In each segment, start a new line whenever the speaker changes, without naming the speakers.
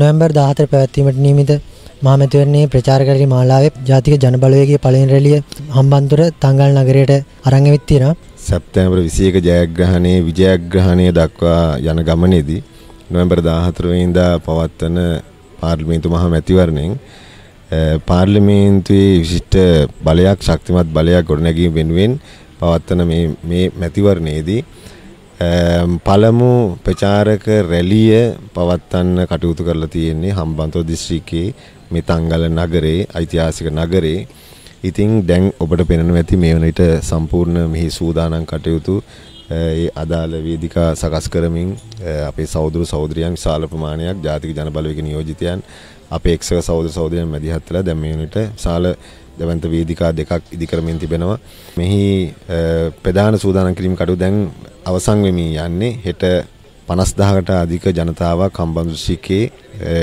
නොවැම්බර් 14 පැවැත්වීමට නියමිත මහමැතිවරණයේ ප්‍රචාරකාරී මාලාවේ ජාතික ජනබලවේගයේ පළවෙනි රැළිය හම්බන්තොට තංගල් නගරයට අරන් ඇවිත් තියෙනවා.
සැප්තැම්බර් 21 ජයග්‍රහණයේ විජයග්‍රහණය දක්වා යන ගමනේදී නොවැම්බර් 14 වෙනිදා පවත්වන පාර්ලිමේන්තු මහමැතිවරණයෙන් පාර්ලිමේන්තුවේ විශිෂ්ට බලයක් ශක්තිමත් බලයක් ගොඩනැගීම වෙනුවෙන් පවත්වන මේ මේ මැතිවරණයේදී පළමු ප්‍රචාරක රැලිය පවත්වන්න කටයුතු කරලා තියෙන්නේ හම්බන්තොට දිස්ත්‍රික්කයේ මෙතංගල නගරේ ඓතිහාසික නගරේ. ඉතින් දැන් ඔබට පෙනෙනවා ඇති මේ වන විට සම්පූර්ණ මෙහි සූදානම් කටයුතු ඒ අදාළ වේදිකා සකස් කරමින් අපේ සහෝදර සහෝදරියන් විශාල ප්‍රමාණයක් ජාතික ජනබලවේග නියෝජිතයන් අපේ එක්සක සහෝදර සහෝදරියන් මැදිහත් වෙලා දැන් මේ වන විට විශාල දැවන්ත වේදිකා දෙකක් ඉදිකරමින් තිබෙනවා. මෙහි ප්‍රධාන සූදානම් කිරීම කටයුතු දැන් අවසන් වෙමින් යන්නේ. හෙට 50000කට අධික ජනතාවක් කම්බන්දුසිකේ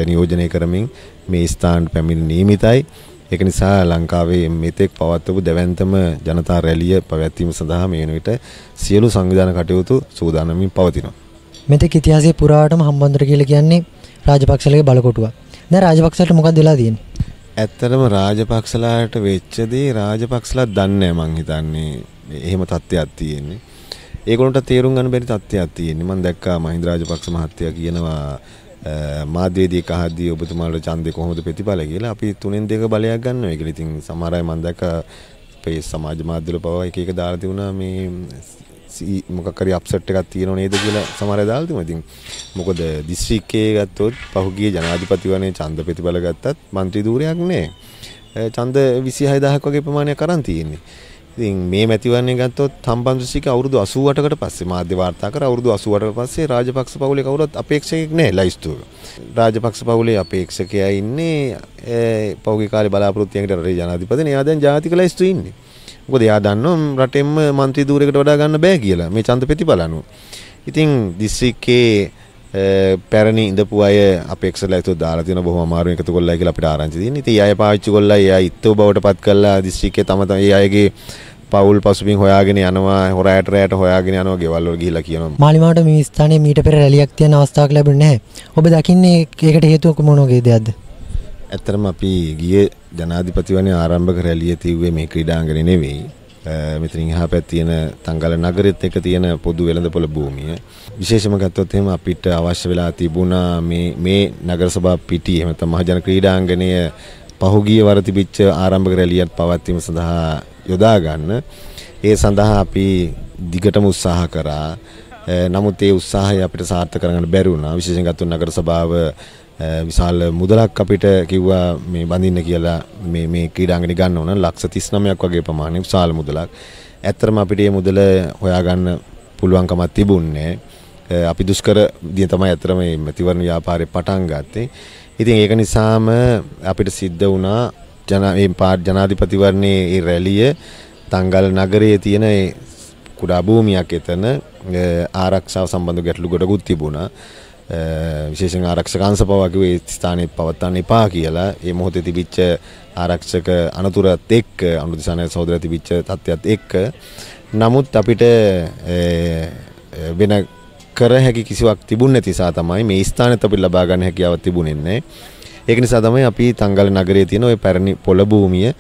නියෝජනය කරමින් මේ ස්ථානට පැමිණ නියමිතයි. ඒක නිසා ලංකාවේ මෙතෙක් පවත්වපු දැවැන්තම ජනතා රැළිය පැවැත්වීම සඳහා මේ වෙන විට සියලු සංවිධාන කටයුතු සූදානමින් පවතිනවා.
මෙතෙක් ඉතිහාසයේ පුරාවටම හම්බන්තොට කියලා කියන්නේ රාජපක්ෂලගේ බලකොටුවක්. දැන් රාජපක්ෂලට මොකක්ද වෙලා තියෙන්නේ?
ඇත්තටම රාජපක්ෂලාට වෙච්ච දේ රාජපක්ෂලා දන්නේ නැහැ මං හිතන්නේ. එහෙම තත්ත්වයක් තියෙන්නේ. ඒගොල්ලන්ට තේරුම් ගන්න බැරි තත්ත්වයක් තියෙන්නේ. මං දැක්කා මහින්ද රාජපක්ෂ මහත්තයා කියනවා මාධ්‍යවේදී කහද්දී ඔබතුමාලට ඡන්දේ කොහොමද ප්‍රතිඵල කියලා. අපි තුනෙන් දෙක බලයක් ගන්නවා කියලා. ඉතින් සමහර අය මං දැක්කා අපේ සමාජ මාධ්‍යවල පවා එක එක දාලා තිබුණා මේ මොකක්කරි අප්සට් එකක් තියෙනව නේද කියලා සමහර දාලා තිබුණා. ඉතින් මොකද දිස්ත්‍රික්කයේ ගත්තොත් පහුගිය ජනාධිපතිවරණයේ ඡන්ද ප්‍රතිඵල ගත්තත් മന്ത്രി ධූරයක් නැහැ. ඡන්ද 26000ක් වගේ ප්‍රමාණයක් අරන් තියෙන්නේ. ඉතින් මේ මැතිවරණය ගත්තොත් හම්බන්දු දිස්ත්‍රික්ක අවුරුදු 88කට පස්සේ මාධ්‍ය වාර්තා කර අවුරුදු 88කට පස්සේ රාජපක්ෂ පවුලේ කවුරුත් අපේක්ෂකෙක් නැහැ ලයිස්තුවක. රාජපක්ෂ පවුලේ අපේක්ෂකයා ඉන්නේ පෞගේ කාලේ බලාපොරොත්තු වෙන රටේ ජනාධිපතිනේ. එයා දැන් ජාතික ලයිස්තුවේ ඉන්නේ. මොකද එයා දන්නවා රටෙන්ම മന്ത്രി ධූරයකට වඩා ගන්න බෑ කියලා මේ චන්දපතිපල අනුව. ඉතින් දිස්ත්‍රික්කයේ පැරණි ඉඳපු අය අපේක්ෂලා ඒතු දාලා තියෙන බොහොම අමාරුවෙන් එකතු කරලා කියලා අපිට ආරංචි දෙන්නේ. ඉතින් ඒ අය පාවිච්චි කරලා ඒ අය ඉත්තෝ බවට පත් කරලා දිස්ත්‍රික්කයේ තම තම ඒ අයගේ පවුල් පසුබිම් හොයාගෙන යනවා හොරයට රැයට හොයාගෙන යනවා ගෙවල් වල ගිහිල්ලා කියනවා
මාලිමාවට මේ ස්ථානයේ මීට පෙර රැලියක් තියෙන අවස්ථාවක් ලැබුණේ නැහැ. ඔබ දකින්නේ ඒකට හේතුව මොනෝගේ දෙයක්ද?
ඇත්තරම අපි ගිය ජනාධිපතිවනය ආරම්භක රැලිය තිව්වේ මේ ක්‍රීඩාංගන නෙවෙයි මෙතරින් හා පැත් තියෙන තංගල නගරෙත් එක තියෙන පොදු වෙළඳපොළ භූමිය විශේෂම ගත්තොත් එහෙම අපිට අවශ්‍ය වෙලා තිබුණා මේ මේ නගරසභා පිටියේ එහෙම තමයි ජන ක්‍රීඩාංගණය පහුගිය වර තිබිච්ච ආරම්භක රැලියක් පවත්වීම සඳහා යොදා ගන්න ඒ සඳහා අපි දිගටම උත්සාහ කරා නමුත් ඒ උත්සාහය අපිට සාර්ථක කරගන්න බැරි වුණා විශේෂයෙන් ගත්තොත් නගර සභාව විශාල මුදලක් අපිට කිව්වා මේ බඳින්න කියලා මේ මේ ක්‍රීඩාංගණේ ගන්න ඕන ලක්ෂ 39ක් වගේ ප්‍රමාණයක් විශාල මුදලක්. ඇත්තටම අපිට මේ මුදල හොයාගන්න පුළුවන්කමක් තිබුණේ අපි දුෂ්කර දිය තමයි ඇත්තටම මේ මැතිවරණ ව්‍යාපාරේ පටන් ගත්තේ. ඉතින් ඒක නිසාම අපිට සිද්ධ වුණා ජන මේ ජනාධිපතිවරණයේ ඒ රැළිය තංගල් නගරයේ තියෙන ඒ කුඩා භූමියක් එතන ආරක්ෂාව සම්බන්ධ ගැටලු ගොඩකුත් තිබුණා. විශේෂෙන් ආරක්ෂක අංශ පවගේ ස්ථානයේ පවත්වන්න එපා කියලා ඒ මොහොතේ තිබිච්ච ආරක්ෂක අනතුරත් එක්ක අනුදිසාන සහෝදර තිබිච්ච තත්ත්වයක් එක්ක නමුත් අපිට වෙන කර හැකි කිසිවක් තිබුණ නැති නිසා තමයි මේ ස්ථානෙත් අපිට ලබා ගන්න හැකියාවක් තිබුණේ නැහැ. ඒක නිසා තමයි අපි තංගල නගරයේ තියෙන ওই පැරණි පොළ භූමිය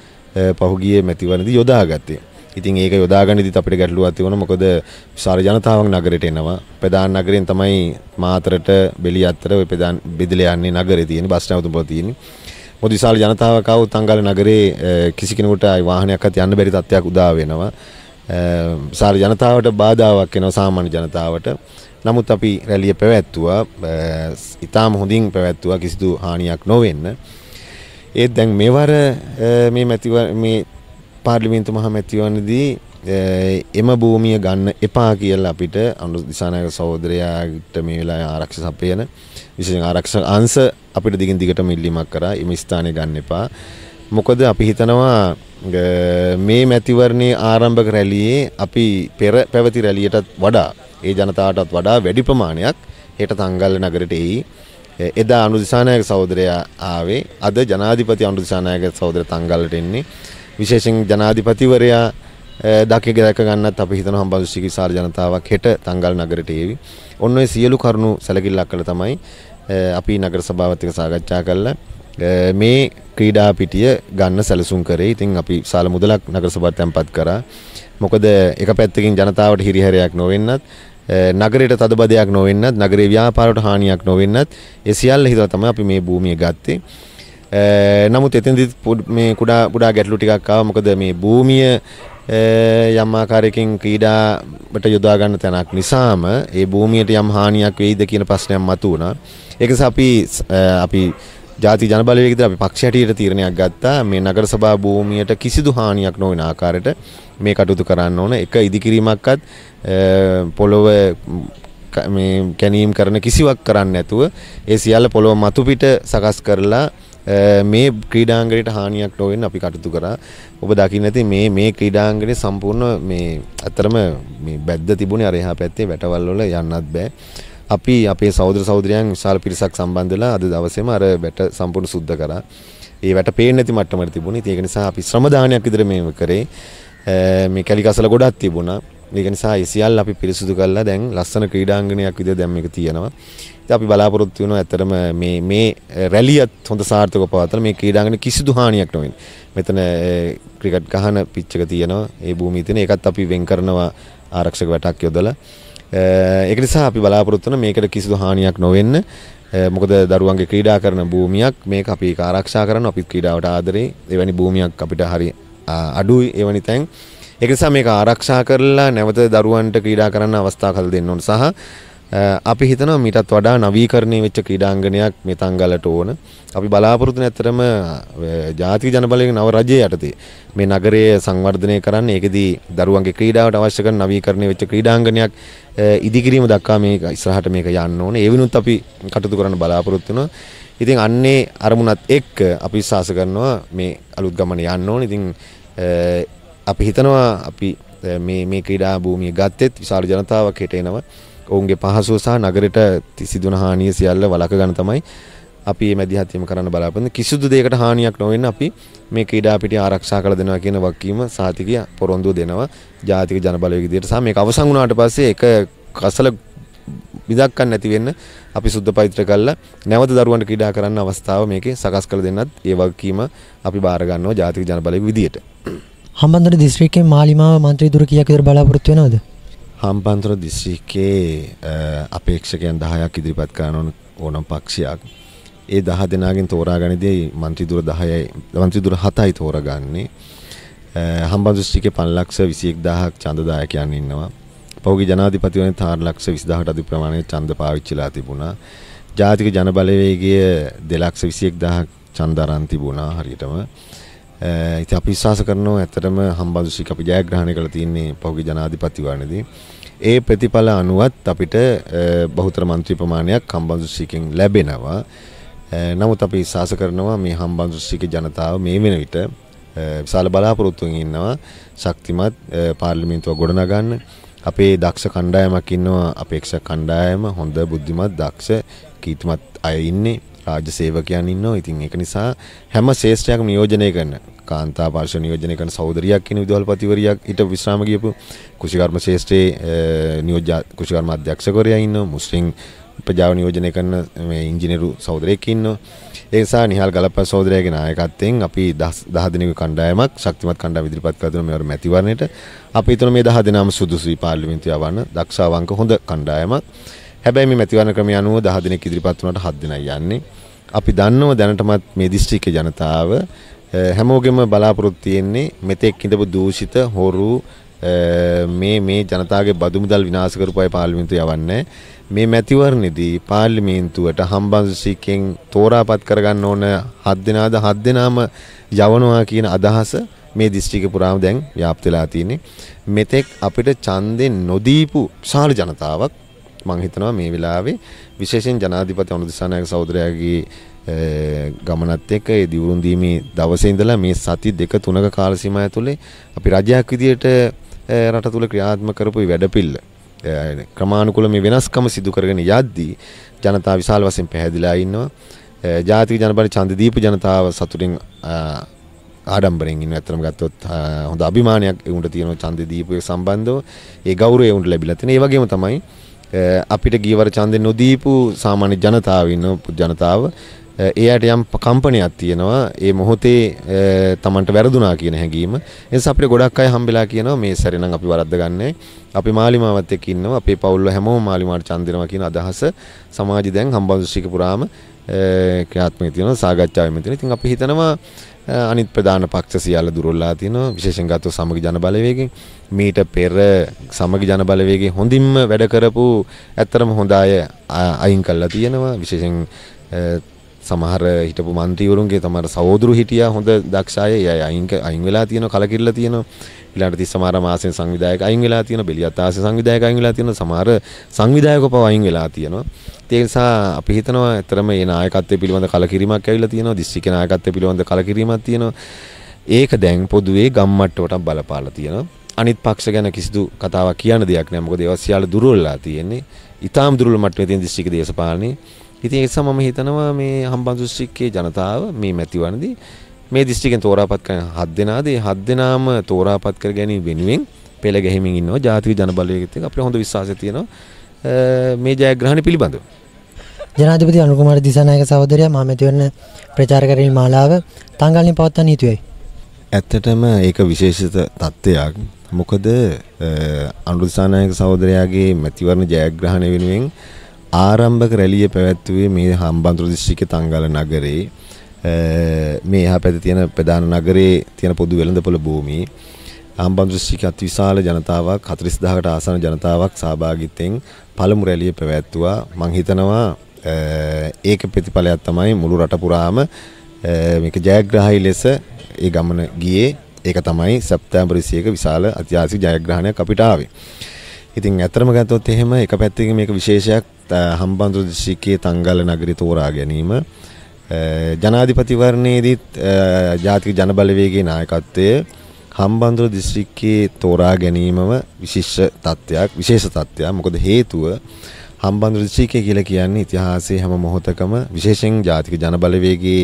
පහුගියේ මැතිවරණදී යොදාගත්තේ. ඉතින් ඒක යොදාගනිදිත් අපිට ගැටලුවක් තිබුණා මොකද විශාල ජනතාවක් නගරයට එනවා ප්‍රධාන නගරයෙන් තමයි මාතරට බෙලිය අතර ওই ප්‍රධාන බෙදලා යන්නේ නගරේ තියෙන බස් නැවතුම් පොත තියෙන්නේ මොකද විශාල ජනතාවක් ආවොත් අංගල නගරේ කිසි කෙනෙකුට ආයි වාහනයක්වත් යන්න බැරි තත්ත්වයක් උදා වෙනවා විශාල ජනතාවට බාධාවක් එනවා සාමාන්‍ය ජනතාවට නමුත් අපි රැලිය පැවැත්තුවා ඉතාම හොඳින් පැවැත්තුවා කිසිදු හානියක් නොවෙන්න ඒත් දැන් මෙවර මේ මැතිව මේ පාර්ලිමේන්තු මහමැතිවරණදී එම භූමිය ගන්න එපා කියලා අපිට අනුර දිසානායක සහෝදරයාට මේ වෙලාවේ ආරක්ෂ සපයන විශේෂයෙන් ආරක්ෂක අංශ අපිට දිගින් දිගටම ඉල්ලීමක් කරා එම ස්ථානය ගන්න එපා. මොකද අපි හිතනවා මේ මැතිවරණයේ ආරම්භක රැළියේ අපි පෙර පැවති රැළියටත් වඩා ඒ ජනතාවටත් වඩා වැඩි ප්‍රමාණයක් හෙට තංගල්ල නගරට එයි. එදා අනුර දිසානායක සහෝදරයා ආවේ අද ජනාධිපති අනුර දිසානායක සහෝදර තංගල්ලට එන්නේ. විශේෂෙන් ජනාධිපතිවරයා දකික දැක ගන්නත් අපි හිතන හම්බන්දු සිකිසාර ජනතාවක් හෙට තංගල් නගරට ඒවි. ඔන්න ඔය සියලු කරුණු සැලකිල්ලක් කළ තමයි අපි නගර සභාවත් එක්ක සාකච්ඡා කළා. මේ ක්‍රීඩා පිටිය ගන්න සැලසුම් කරේ. ඉතින් අපි සාල මුදලක් නගර සභාවට තැන්පත් කරා. මොකද එක පැත්තකින් ජනතාවට හිරිහැරයක් නොවෙන්නත් නගරයට තදබදයක් නොවෙන්නත් නගරේ ව්‍යාපාරයට හානියක් නොවෙන්නත් ඒ සියල්ල හිතලා තමයි අපි මේ භූමිය ගත්තේ. නමුත් eh, එතනදිත් මේ කුඩා කුඩා ගැටලු ටිකක් ආවා. මොකද මේ භූමිය eh, යම් ආකාරයකින් ක්‍රීඩාවට යොදා ගන්න තැනක් නිසාම ඒ භූමියට යම් හානියක් වෙයිද කියන ප්‍රශ්නයක් මතුවුණා. ඒක නිසා අපි eh, අපි ජාති ජන බලවේග ඉදලා අපි පක්ෂ හැටියට තීරණයක් ගත්තා මේ නගර සභා භූමියට කිසිදු හානියක් නොවන ආකාරයට මේ කටයුතු කරන්න ඕන. එක ඉදිකිරීමක්වත් පොළොව මේ කැණීම් කරන කිසිවක් කරන්න නැතුව ඒ සියල්ල පොළොව මතු පිට සකස් කරලා මේ ක්‍රීඩාංගණයට හානියක් නොවෙන්න අපි කටයුතු කරා. ඔබ දකින්න ඇති මේ මේ ක්‍රීඩාංගණය සම්පූර්ණ මේ අතරම මේ බැද්ද තිබුණේ අර එහා පැත්තේ වැටවල් වල යන්නත් බෑ. අපි අපේ සහෝදර සහෝදරයන් විශාල පිරිසක් සම්බන්ධ වෙලා අද දවසේම අර වැට සම්පූර්ණ සුද්ධ කරා. ඒ වැට පේන්නේ නැති මට්ටමට තිබුණේ. ඒක නිසා අපි ශ්‍රම දානයක් විතර මේව කරේ. මේ කැලිකසල ගොඩක් තිබුණා. ඒක නිසා ඒ සියල්ල අපි පිරිසුදු කරලා දැන් ලස්සන ක්‍රීඩාංගණයක් විදිහට දැන් මේක තියෙනවා. ඉතින් අපි බලාපොරොත්තු වෙනවා ඇත්තටම මේ මේ රැලියත් හොඳ සාර්ථකව පවත්වන මේ ක්‍රීඩාංගණය කිසිදු හානියක් නොවෙන. මෙතන ක්‍රිකට් ගහන පිච් එක තියෙනවා. ඒ භූමිය තියෙන ඒකත් අපි වෙන් කරනවා ආරක්ෂක වැටක් යොදලා. ඒක නිසා අපි බලාපොරොත්තු වෙන මේකට කිසිදු හානියක් නොවෙන්න මොකද දරුවන්ගේ ක්‍රීඩා කරන භූමියක් මේක අපි ආරක්ෂා කරන්න අපිත් ක්‍රීඩාවට ආදරේ එවැනි භූමියක් අපිට හරි අඩුයි එවැනි තැන් ඒක නිසා මේක ආරක්ෂා කරලා නැවත දරුවන්ට ක්‍රීඩා කරන්න අවස්ථා කළ දෙන්න ඕන සහ අපි හිතනවා මීටත් වඩා නවීකරණය වෙච්ච ක්‍රීඩාංගණයක් මේ තංගලට ඕන. අපි බලාපොරොත්තු නැතරම ජාතික ජනබලයේ නව රජය යටතේ මේ නගරය සංවර්ධනය කරන්න ඒකෙදී දරුවන්ගේ ක්‍රීඩාවට අවශ්‍ය කරන නවීකරණය වෙච්ච ක්‍රීඩාංගණයක් ඉදිකිරීම දක්වා මේ ඉස්සරහට මේක යන්න ඕනේ. ඒ වෙනුත් අපි කටයුතු කරන්න බලාපොරොත්තු වෙනවා. ඉතින් අන්නේ අරමුණත් එක්ක අපි විශ්වාස කරනවා මේ අලුත් ගමන යන්න ඕනේ. ඉතින් අපි හිතනවා අපි මේ මේ ක්‍රීඩා භූමිය ගත්තෙත් විශාල ජනතාවක් හෙට එනවා. ඔවුන්ගේ පහසුව සහ නගරෙට සිදුවන හානිය සියල්ල වළක ගන්න තමයි අපි මේ මැදිහත්වීම කරන්න බලාපොරොත්තු කිසිදු දෙයකට හානියක් නොවෙන්න අපි මේ ක්‍රීඩා පිටිය ආරක්ෂා කරලා දෙනවා කියන වගකීම සාතිකය පොරොන්දු දෙනවා ජාතික ජනබලයේ විදියට සහ මේක අවසන් වුණාට පස්සේ ඒක කසල විදක් ගන්න නැති වෙන්න අපි සුද්ධ පවිත්‍ර කළා නැවත දරුවන්ට ක්‍රීඩා කරන්න අවස්ථාව මේකේ සකස් කළ දෙන්නත් ඒ වගකීම අපි බාර ගන්නවා ජාතික ජනබලයේ විදියට
හම්බන්තොට දිස්ත්‍රික්කේ මාලිමාව මන්ත්‍රීදුර කීයක් විතර බලාපොරොත්තු වෙනවද?
හම්බන්තොට දිස්ත්‍රික්කේ අපේක්ෂකයන් 10ක් ඉදිරිපත් කරන ඕනම් පක්ෂයක්. ඒ 10 දෙනාගෙන් තෝරාගනිදී මන්ත්‍රීදුර 10යි මන්ත්‍රීදුර 7යි තෝරගන්නේ. හම්බන්තොට දිස්ත්‍රික්කේ 5 ලක්ෂ 21000ක් ඡන්දදායකයන් ඉන්නවා. පහුගිය ජනාධිපතිවරණේ 4 ලක්ෂ 20000ට අධි ප්‍රමාණයේ ඡන්ද පාවිච්චිලා තිබුණා. ජාතික ජනබලවේගය 2 ලක්ෂ 21000ක් ඡන්ද අරන් තිබුණා හරියටම. ඉතින් අපි විශ්වාස කරනවා ඇත්තටම හම්බන්තොට අපි ජයග්‍රහණය කරලා තින්නේ පහුගිය ජනාධිපතිවරණයේදී. ඒ ප්‍රතිඵල අනුවත් අපිට බහුතර മന്ത്രി ප්‍රමාණයක් හම්බන්තොට ලැබෙනවා. නමුත් අපි විශ්වාස කරනවා මේ හම්බන්තොට ජනතාව මේ වෙන විට විශාල බලාපොරොත්තුවෙන් ඉන්නවා ශක්තිමත් පාර්ලිමේන්තුව ගොඩනගන්න අපේ දක්ෂ කණ්ඩායමක් ඉන්නවා අපේක්ෂක කණ්ඩායම හොඳ බුද්ධිමත් දක්ෂ කීර්තිමත් අය ඉන්නේ රාජ්‍ය සේවකයන් ඉන්නවා. ඉතින් ඒක නිසා හැම ශේෂ්ත්‍රයක්ම නියෝජනය කරන කාන්තා පාර්ශ්ව නියෝජනය කරන සහෝදරියක් කියන විදුහල්පතිවරියක් ඊට විශ්‍රාම ගියපු කුෂිකර්ම ශේෂ්ත්‍රයේ නියෝජ්‍ය කුෂිකර්ම අධ්‍යක්ෂකවරයා ඉන්නවා. මුස්ලිම් ප්‍රජාව නියෝජනය කරන මේ ඉංජිනේරු සහෝදරයෙක් ඉන්නවා. ඒ නිසා නිහල් ගලප්ප සහෝදරයාගේ නායකත්වයෙන් අපි 10 දිනක කණ්ඩායමක් ශක්තිමත් කණ්ඩායම ඉදිරිපත් කර දුන මෙවර මැතිවරණයට අපි හිතන මේ 10 දෙනාම සුදුසුයි පාර්ලිමේන්තුවේ යවන්න දක්ෂ අවංක හොඳ කණ්ඩායමක්. හැබැයි මේ මැතිවරණ ක්‍රමය අනුව 10 දිනක ඉදිරිපත් වුණාට 7 දිනයි යන්නේ. අපි දන්නව දැනටමත් මේ දිස්ත්‍රික්කේ ජනතාව හැමෝගෙම බලාපොරොත්තු තියෙන්නේ මෙතෙක් ඉඳපු දූෂිත හොරු මේ මේ ජනතාවගේ බදු මුදල් විනාශ කරපු අය පාර්ලිමේන්තුව යවන්නේ මේ මැතිවරණයේදී පාර්ලිමේන්තුවට හම්බන්තොට්ටුවෙන් තෝරාපත් කරගන්න ඕන හත් දෙනාද හත් දෙනාම යවනවා කියන අදහස මේ දිස්ත්‍රික්ක පුරාම දැන් ව්‍යාප්ත වෙලා තියෙන්නේ මෙතෙක් අපිට ඡන්දෙන් නොදීපු විශාල ජනතාවක් මම හිතනවා මේ වෙලාවේ විශේෂයෙන් ජනාධිපති අනුදිසානායක සහෝදරයාගේ ගමනත් එක්ක ඒ දිවුරුන්දීමේ දවසේ ඉඳලා මේ සති දෙක තුනක කාල සීමාව ඇතුලේ අපි රජයක් විදියට රට තුල ක්‍රියාත්මක කරපු වැඩපිල්ල ක්‍රමානුකූල මේ වෙනස්කම සිදු කරගෙන යද්දී ජනතාව විශාල වශයෙන් පැහැදිලා ඉන්නවා. ජාතික ජනබල ඡන්ද දීප ජනතාව සතුටින් ආඩම්බරෙන් ඉන්න ඇත්තටම ගත්තොත් හොඳ අභිමානයක් උන්ට තියෙනවා ඡන්ද දීපුවේ සම්බන්ධව ඒ ගෞරවය උන්ට ලැබිලා තියෙන. ඒ වගේම තමයි අපිට ගියවර ඡන්දෙ නොදීපු සාමාන්‍ය ජනතාව ඉන්න ජනතාව එයාට යම් කම්පනයක් තියෙනවා ඒ මොහොතේ Tamanට වැරදුනා කියන හැඟීම. එනිසා අපිට ගොඩක් අය හම්බෙලා කියනවා මේ සැරේ නම් අපි වරද්ද ගන්නෑ. අපි මාලිමාවත් එක්ක ඉන්නවා. අපේ පවුල්ව හැමෝම මාලිමාවට ඡන්ද දෙනවා කියන අදහස සමාජي දැන් හම්බන්තොට පුරාම ක්‍රියාත්මක තියෙනවා. සාකච්ඡාවෙම තියෙනවා. ඉතින් අපි හිතනවා අනිත් ප්‍රධාන පක්ෂ සියල්ල දුරල්ලා තියෙනවා විශේෂයෙන් ගත්තොත් සමගි ජන බලවේගෙන් මීට පෙර සමගි ජන බලවේගෙන් හොඳින්ම වැඩ කරපු ඇත්තරම හොඳ අය අයින් කළා තියෙනවා විශේෂයෙන් සමහර හිටපු മന്ത്രിවරුන්ගේ තමර සහෝදරු හිටියා හොඳ දක්ෂ අය අයින් අයින් වෙලා තියෙනවා කලකිරලා තියෙනවා ඊළඟට තිස් සමහර මාසෙන් සංවිධායක අයින් වෙලා තියෙනවා බෙලියත් ආසේ සංවිධායක අයින් වෙලා තියෙනවා සමහර සංවිධායකව පව අයින් වෙලා තියෙනවා ඒ නිසා අපි හිතනවා ඇත්තටම මේ නායකත්වය පිළිබඳ කලකිරීමක් ඇවිල්ලා තියෙනවා දිස්ත්‍රික්ක නායකත්වය පිළිබඳ කලකිරීමක් තියෙනවා ඒක දැන් පොදුවේ ගම්මට්ටමට බලපාලා තියෙනවා අනිත් පක්ෂ ගැන කිසිදු කතාවක් කියන්න දෙයක් නෑ මොකද ඒවා සියල්ල දුර්වලලා තියෙන්නේ ඊටාම් දුර්වල මට්ටමේ තියෙන දිස්ත්‍රික්ක දේශපාලනේ ඉතින් ඒ නිසා මම හිතනවා මේ හම්බන්තොට දිස්ත්‍රික්කයේ ජනතාව මේ මැතිවරණදී මේ දිස්ත්‍රික්කෙන් තෝරාපත් කරන හත් දෙනාද ඒ හත් දෙනාම තෝරාපත් කර ගැනීම වෙනුවෙන් පෙළ ගැහිමින් ඉන්නවා ජාතික ජන බලවේගෙත් එක්ක අපිට හොඳ විශ්වාසය තියෙනවා මේ ජයග්‍රහණ පිළිබඳව
ජනාධිපති අනුකුමාර දිසානායක සහෝදරයා මා මෙතිවරණ ප්‍රචාරකරණී මාලාව තංගල්නේ පවත්වන්න හිතුවේයි.
ඇත්තටම ඒක විශේෂිත තත්ත්වයක්. මොකද අනුර දිසානායක සහෝදරයාගේ මෙතිවරණ ජයග්‍රහණය වෙනුවෙන් ආරම්භක රැළිය පැවැත්වුවේ මේ හම්බන්තොට දිස්ත්‍රික්කයේ තංගල නගරේ Eh, මේ එහා පැත්තේ තියෙන ප්‍රධාන නගරයේ තියෙන පොදු වෙළඳපොළ භූමි ආම්බන්දුස්සික අතිවිශාල ජනතාවක් 40000කට ආසන්න ජනතාවක් සහභාගීත්වයෙන් පළමු රැළිය පැවැත්තුවා මම හිතනවා eh, ඒක ප්‍රතිඵලයක් තමයි මුළු රට පුරාම eh, මේක ජයග්‍රහී ලෙස ඒ ගමන ගියේ ඒක තමයි සැප්තැම්බර් 21 විශාල අතිහාසික ජයග්‍රහණයක් අපිට ආවේ ඉතින් ඇතරම ගත්තොත් එහෙම එක පැත්තකින් මේක විශේෂයක් හම්බන්තොට දිස්ත්‍රික්කයේ තංගල නගරය තෝරා ගැනීම ජනාධිපතිවරණයේදීත් ජාතික ජනබලවේගේ නායකත්වය හම්බන්තොට දිස්ත්‍රික්කයේ තෝරා ගැනීමම විශිෂ්ට තත්ත්වයක් විශේෂ තත්ත්වයක්. මොකද හේතුව හම්බන්තොට දිස්ත්‍රික්කය කියලා කියන්නේ ඉතිහාසයේ හැම මොහොතකම විශේෂයෙන් ජාතික ජනබලවේගයේ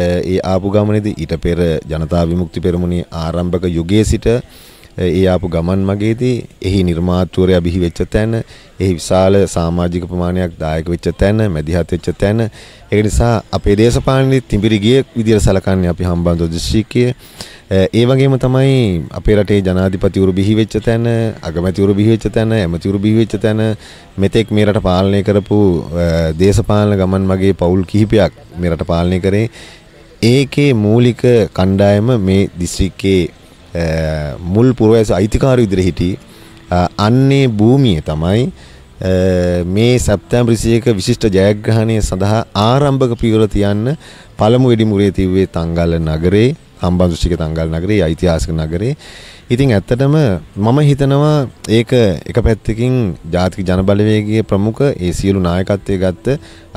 ඒ ආපු ගමනේදී ඊට පෙර ජනතා විමුක්ති පෙරමුණේ ආරම්භක යුගයේ සිට ඒ ආපු ගමන් මගේදී එහි නිර්මාතෘවරයා බිහි වෙච්ච තැන ඒ විශාල සමාජික ප්‍රමාණයක් දායක වෙච්ච තැන, මැදිහත් වෙච්ච තැන. ඒක නිසා අපේ දේශපාලනේ තිඹිරි ගිය විදියට සැලකන්නේ අපි හම්බන්තොට දිස්ත්‍රික්කයේ. ඒ වගේම තමයි අපේ රටේ ජනාධිපතිවරු බිහි වෙච්ච තැන, අගමැතිවරු බිහි වෙච්ච තැන, ඇමතිවරු බිහි වෙච්ච තැන මෙතෙක් මේ රට පාලනය කරපු දේශපාලන ගමන් මගේ පවුල් කිහිපයක් මේ රට පාලනය කරේ. ඒකේ මූලික කණ්ඩායම මේ දිස්ත්‍රික්කයේ මුල් පුරවැසි අයිතිකාරු විදිහට හිටියේ අන්නේ භූමිය තමයි මේ සැප්තැම්බර් 21 විශිෂ්ට ජයග්‍රහණය සඳහා ආරම්භක පියවර තියන්න පළමු වෙඩිමුරේ තිබ්වේ තංගල නගරේ හම්බන්තොට්ටික තංගල් නගරේ ඓතිහාසික නගරේ. ඉතින් ඇත්තටම මම හිතනවා ඒක එක පැත්තකින් ජාතික ජනබලවේගයේ ප්‍රමුඛ ඒ සියලු නායකත්වයේ ගත්ත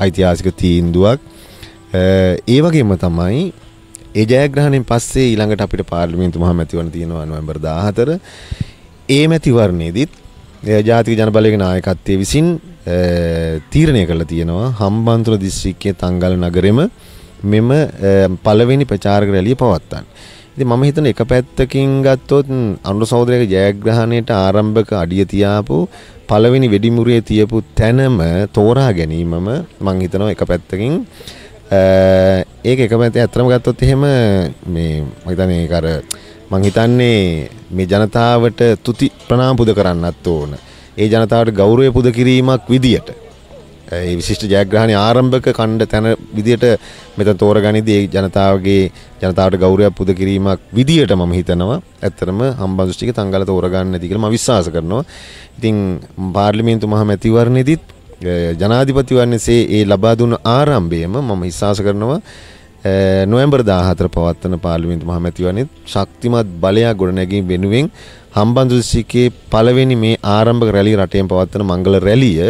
ඓතිහාසික තීන්දුවක්. ඒ වගේම තමයි ඒ ජයග්‍රහණයෙන් පස්සේ ඊළඟට අපිට පාර්ලිමේන්තු මහමැතිවරණ තියෙනවා නොවැම්බර් 14. ඒ මැතිවරණයේදීත් ජාතික ජනබලයක නායකත්වය විසින් තීරණය කරලා තියෙනවා හම්බන්තොට දිස්ත්‍රික්කයේ තංගල නගරෙම මෙම පළවෙනි ප්‍රචාරක රැළිය පවත්වන්න. ඉතින් මම හිතන එක පැත්තකින් ගත්තොත් අනුර සහෝදරයාගේ ජයග්‍රහණයට ආරම්භක අඩිය තියාපු පළවෙනි වෙඩිමුරේ තියපු තැනම තෝරා ගැනීමම මම හිතනවා එක පැත්තකින් ඒක එක පැත්තෙන් අත්‍තරම ගත්තොත් එහෙම මේ මම හිතන්නේ ඒක අර මං හිතන්නේ මේ ජනතාවට තුති ප්‍රණාම පුද කරන්නත් ඕන. ඒ ජනතාවට ගෞරවය පුද කිරීමක් විදියට ඒ විශිෂ්ට ජයග්‍රහණ ආරම්භක කණ්ඩ තැන විදියට මෙතන තෝරගනිදී ඒ ජනතාවගේ ජනතාවට ගෞරවයක් පුද කිරීමක් විදියට මම හිතනවා ඇත්තටම හම්බන්සුෂ්ටික තංගල තෝරගන්න නැති කියලා මම විශ්වාස කරනවා. ඉතින් පාර්ලිමේන්තු මහමැතිවරණයේදීත් ජනාධිපතිවරණයේසේ ඒ ලබා දුන්න ආරම්භයම මම විශ්වාස කරනවා නොවැම්බර් 14 පවත්වන පාර්ලිමේන්තු මහමැතිවරණයේ ශක්තිමත් බලයක් ගොඩනැගීම වෙනුවෙන් හම්බන්තොට පළවෙනි මේ ආරම්භක රැළිය රටේම පවත්වන මංගල රැළිය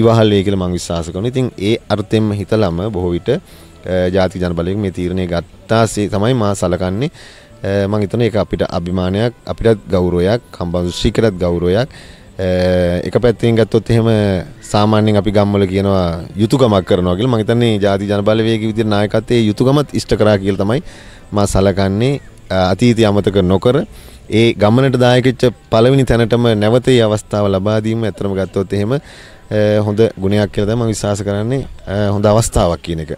ඉවහල් වෙයි කියලා මම විශ්වාස කරනවා. ඉතින් ඒ අර්ථයෙන්ම හිතලම බොහෝ විට ජාතික ජන බලයෙන් මේ තීරණය ගත්තාසේ තමයි මා සලකන්නේ. මම හිතන්නේ ඒක අපිට අභිමානයක්, අපිටත් ගෞරවයක්, හම්බන්තොට ගෞරවයක් එක පැත්තිෙන් ගත්තොත් එහෙම සාමාන්‍යෙන් අපි ගම්මල කියනවා යුතුකමක් කරනවාගල මහිතන්නේ ජාති ජනබලවේග විදි නායකතේ යුතුකමත් ඉෂ්ටකරා කියල තමයි ම සලකන්නේ අතීති අමතක නොකර ඒ ගමනට දායකච්ච පලවිනි තැනටම නැවතේ අවස්ථාව ලබාදීම ඇතරම ගත්තොත් එහෙම හොඳ ගුණයක් කියලද ම විශවාස කරන්නේ හොඳ අවස්ථාවක් කියන එක